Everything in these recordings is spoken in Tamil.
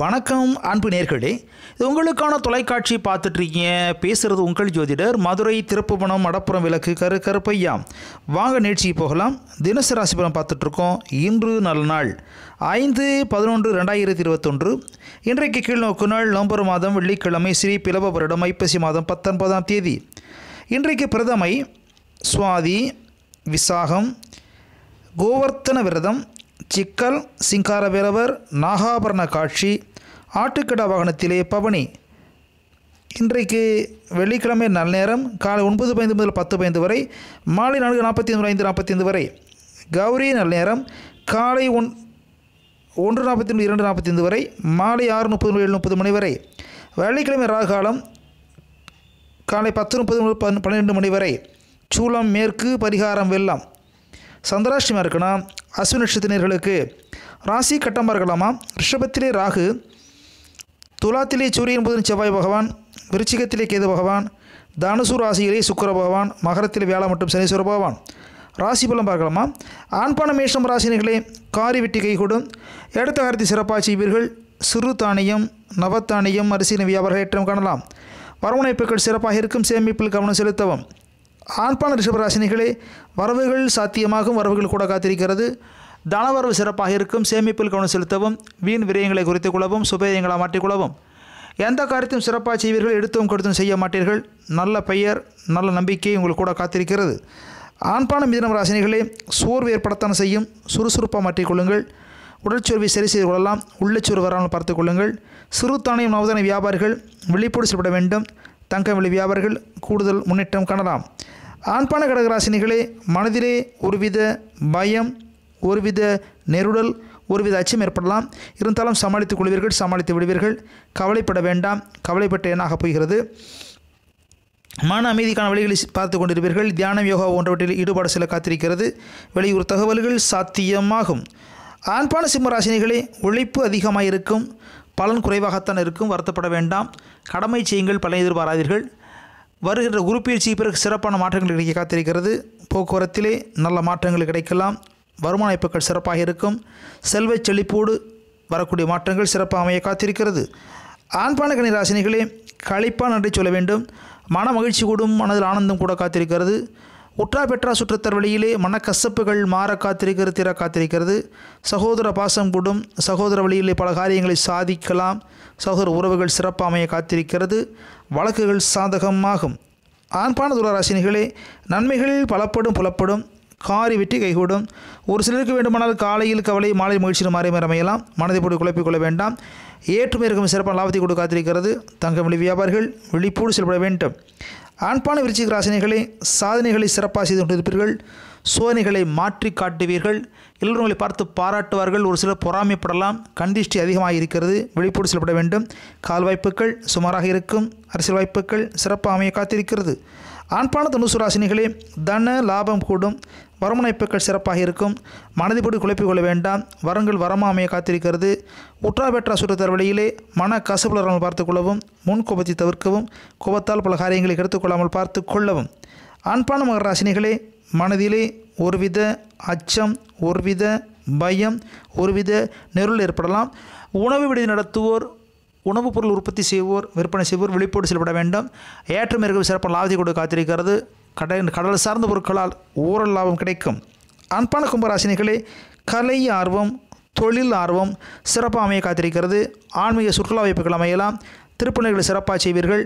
வணக்கம் அன்பு நேர்களே இது உங்களுக்கான தொலைக்காட்சி பார்த்துட்ருக்கீங்க பேசுகிறது உங்கள் ஜோதிடர் மதுரை திருப்புவனம் மடப்புறம் விளக்கு கரு கருப்பையா வாங்க நிகழ்ச்சிக்கு போகலாம் ராசி பலம் பார்த்துட்ருக்கோம் இன்று நல்ல நாள் ஐந்து பதினொன்று ரெண்டாயிரத்தி இருபத்தொன்று இன்றைக்கு கீழ்நோக்கு நாள் நவம்பர் மாதம் வெள்ளிக்கிழமை ஸ்ரீ பிளவ வருடம் ஐப்பசி மாதம் பத்தொன்பதாம் தேதி இன்றைக்கு பிரதமை சுவாதி விசாகம் கோவர்த்தன விரதம் சிக்கல் சிங்காரபேரவர் நாகாபரண காட்சி ஆட்டுக்கடா வாகனத்திலே பவனி இன்றைக்கு வெள்ளிக்கிழமை நேரம் காலை ஒன்பது பதிந்து முதல் பத்து பயந்து வரை மாலை நான்கு நாற்பத்தி ஐந்து ஐந்து நாற்பத்தி ஐந்து வரை கௌரி நல்நேரம் காலை ஒன் ஒன்று நாற்பத்தி ஒன்று இரண்டு நாற்பத்தி ஐந்து வரை மாலை ஆறு முப்பது ஏழு முப்பது மணி வரை வெள்ளிக்கிழமை ராகாலம் காலை பத்து முப்பது முதல் பன்னெண்டு மணி வரை சூளம் மேற்கு பரிகாரம் வெள்ளம் சந்திராஷ்டிமா இருக்குன்னா அசு நட்சத்திரர்களுக்கு ராசி கட்டம் இருக்கலாமா ரிஷபத்திலே ராகு துலாத்திலே சூரியன் புதன் செவ்வாய் பகவான் விருச்சிகத்திலே கேது பகவான் தனுசு ராசியிலே சுக்கர பகவான் மகரத்தில் வியாழ மற்றும் சனீஸ்வர பகவான் ராசி பலம் பார்க்கலாமா ஆண்பான மேஷம் ராசினிகளே காரி வெட்டி கைகூடும் எடுத்த காரத்தை சிறப்பாக செய்வீர்கள் சிறு தானியம் நவத்தானியம் அரிசின வியாபார ஏற்றம் காணலாம் வரவணைப்புகள் சிறப்பாக இருக்கும் சேமிப்பில் கவனம் செலுத்தவும் ஆண்பான ரிஷபராசினிகளே வரவுகள் சாத்தியமாகும் வரவுகள் கூட காத்திருக்கிறது தனவரவு சிறப்பாக இருக்கும் சேமிப்பில் கவனம் செலுத்தவும் வீண் விரயங்களை குறித்து கொள்ளவும் சுபயங்களை மாற்றிக்கொள்ளவும் எந்த காரியத்தையும் சிறப்பாக செய்வீர்கள் எடுத்தும் கொடுத்தும் செய்ய மாட்டீர்கள் நல்ல பெயர் நல்ல நம்பிக்கை உங்களுக்கு கூட காத்திருக்கிறது ஆண்பான மிதனம் ராசினிகளே சோர்வு ஏற்படத்தான் செய்யும் சுறுசுறுப்பாக மாற்றிக்கொள்ளுங்கள் உடற்சோர்வை சரி செய்து கொள்ளலாம் உள்ளச்சோர்வு வராமல் பார்த்துக்கொள்ளுங்கள் சிறு தானியம் நவதான வியாபாரிகள் விழிப்போடு செயல்பட வேண்டும் தங்க விலை வியாபாரிகள் கூடுதல் முன்னேற்றம் காணலாம் ஆண்பான கடகராசினிகளே மனதிலே ஒருவித பயம் ஒருவித நெருடல் ஒருவித அச்சம் ஏற்படலாம் இருந்தாலும் சமாளித்துக் கொள்வீர்கள் சமாளித்து விடுவீர்கள் கவலைப்பட வேண்டாம் கவலைப்பட்ட என்னாகப் போகிறது மன அமைதிக்கான வழிகளை பார்த்து கொண்டிருப்பீர்கள் தியானம் யோகா போன்றவற்றில் ஈடுபாடு சில காத்திருக்கிறது வெளியூர் தகவல்கள் சாத்தியமாகும் ஆண்பான சிம்மராசினிகளே உழைப்பு அதிகமாக இருக்கும் பலன் குறைவாகத்தான் இருக்கும் வருத்தப்பட வேண்டாம் கடமை செய்யுங்கள் பல எதிர்பாராதீர்கள் வருகின்ற குருப்பயிற்சி பிறகு சிறப்பான மாற்றங்கள் கிடைக்க காத்திருக்கிறது போக்குவரத்திலே நல்ல மாற்றங்கள் கிடைக்கலாம் வருமான இப்புக்கள் சிறப்பாக இருக்கும் செல்வ செழிப்போடு வரக்கூடிய மாற்றங்கள் சிறப்பாக அமைய காத்திருக்கிறது ஆண்பான கணிராசினிகளே கழிப்பாக நன்றி சொல்ல வேண்டும் மன மகிழ்ச்சி கூடும் மனதில் ஆனந்தம் கூட காத்திருக்கிறது உற்றா பெற்றா சுற்றத்தர் வழியிலே மனக்கசப்புகள் மாற காத்திருக்கிறது திற காத்திருக்கிறது சகோதர பாசம் கூடும் சகோதர வழியிலே பல காரியங்களை சாதிக்கலாம் சகோதர உறவுகள் சிறப்பாமைய காத்திருக்கிறது வழக்குகள் சாதகமாகும் ஆண்பான துளராசினிகளே நன்மைகளில் பலப்படும் புலப்படும் காரி வெட்டி கைகூடும் ஒரு சிலருக்கு வேண்டுமானால் காலையில் கவலை மாலை மகிழ்ச்சியில் மாறி அமையலாம் மனதை போட்டு குழப்பிக்கொள்ள வேண்டாம் ஏற்றுமை இருக்கும் சிறப்பான லாபத்தை கொடுக்காத்திருக்கிறது காத்திருக்கிறது வழி வியாபாரிகள் விழிப்போடு செயல்பட வேண்டும் ஆண்பான விருச்சிக ராசினிகளை சாதனைகளை சிறப்பாக செய்து கொண்டிருப்பீர்கள் சோதனைகளை மாற்றி காட்டுவீர்கள் எல்லோருங்களை பார்த்து பாராட்டுவார்கள் ஒரு சிலர் பொறாமைப்படலாம் கண்டிஷ்டி அதிகமாக இருக்கிறது விழிப்போடு செல்லப்பட வேண்டும் கால் வாய்ப்புகள் சுமாராக இருக்கும் அரசியல் வாய்ப்புகள் சிறப்பாக அமைய காத்திருக்கிறது ஆண்பான தனுசு ராசினிகளே தன லாபம் கூடும் வருமனைப்புகள் சிறப்பாக இருக்கும் மனதிப்படி குழப்பிக் கொள்ள வேண்டாம் வரங்கள் வரமாமையை காத்திருக்கிறது உற்றா பெற்றா சுற்றத்தர் வழியிலே மன கசப்புலராமல் பார்த்துக் கொள்ளவும் முன் தவிர்க்கவும் கோபத்தால் பல காரியங்களை எடுத்துக்கொள்ளாமல் பார்த்து கொள்ளவும் ஆண்பான மகர ராசினிகளே மனதிலே ஒருவித அச்சம் ஒருவித பயம் ஒருவித நெருள் ஏற்படலாம் உணவு விடுதி நடத்துவோர் உணவுப் பொருள் உற்பத்தி செய்வோர் விற்பனை செய்வோர் விழிப்போடு செயல்பட வேண்டும் ஏற்றுமேற்கு சிறப்பு லாபத்தை கொடுக்க காத்திருக்கிறது கடல் கடல் சார்ந்த பொருட்களால் ஊரல் லாபம் கிடைக்கும் அன்பான கும்பராசினிகளே கலை ஆர்வம் தொழில் ஆர்வம் சிறப்பாக அமைய காத்திருக்கிறது ஆன்மீக சுற்றுலா வாய்ப்புகள் அமையலாம் திருப்பணிகளை சிறப்பாக செய்வீர்கள்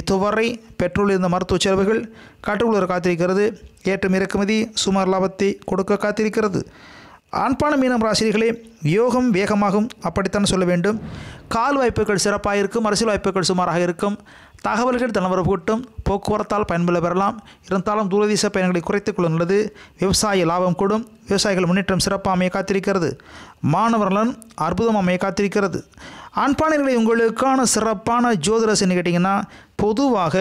இதுவரை பெட்ரோல் இருந்த மருத்துவ செலவுகள் கட்டுக்குள்ள காத்திருக்கிறது ஏற்றம் இறக்குமதி சுமார் லாபத்தை கொடுக்க காத்திருக்கிறது ஆண்பான மீனம் ராசிரிகளே யோகம் வேகமாகும் அப்படித்தான் சொல்ல வேண்டும் கால் வாய்ப்புகள் சிறப்பாக இருக்கும் அரசியல் வாய்ப்புகள் சுமாராக இருக்கும் தகவல்கள் தினவரவு கூட்டும் போக்குவரத்தால் பயன்பெற பெறலாம் இருந்தாலும் தூரதேச பயணங்களை குறைத்துக் கொள்ளும் விவசாய லாபம் கூடும் விவசாயிகள் முன்னேற்றம் சிறப்பாக அமைய காத்திருக்கிறது மாணவர்களும் அற்புதம் அமைய காத்திருக்கிறது ஆண்பானர்களை உங்களுக்கான சிறப்பான ஜோதிரசன் கேட்டிங்கன்னா பொதுவாக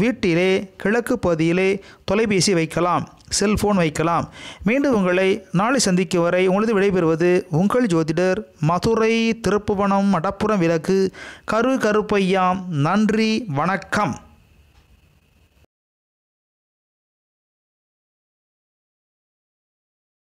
வீட்டிலே கிழக்கு பகுதியிலே தொலைபேசி வைக்கலாம் செல்போன் வைக்கலாம் மீண்டும் உங்களை நாளை சந்திக்கும் வரை உங்களது விடைபெறுவது உங்கள் ஜோதிடர் மதுரை திருப்புவனம் மடப்புறம் விலக்கு கரு கருப்பையாம் நன்றி வணக்கம்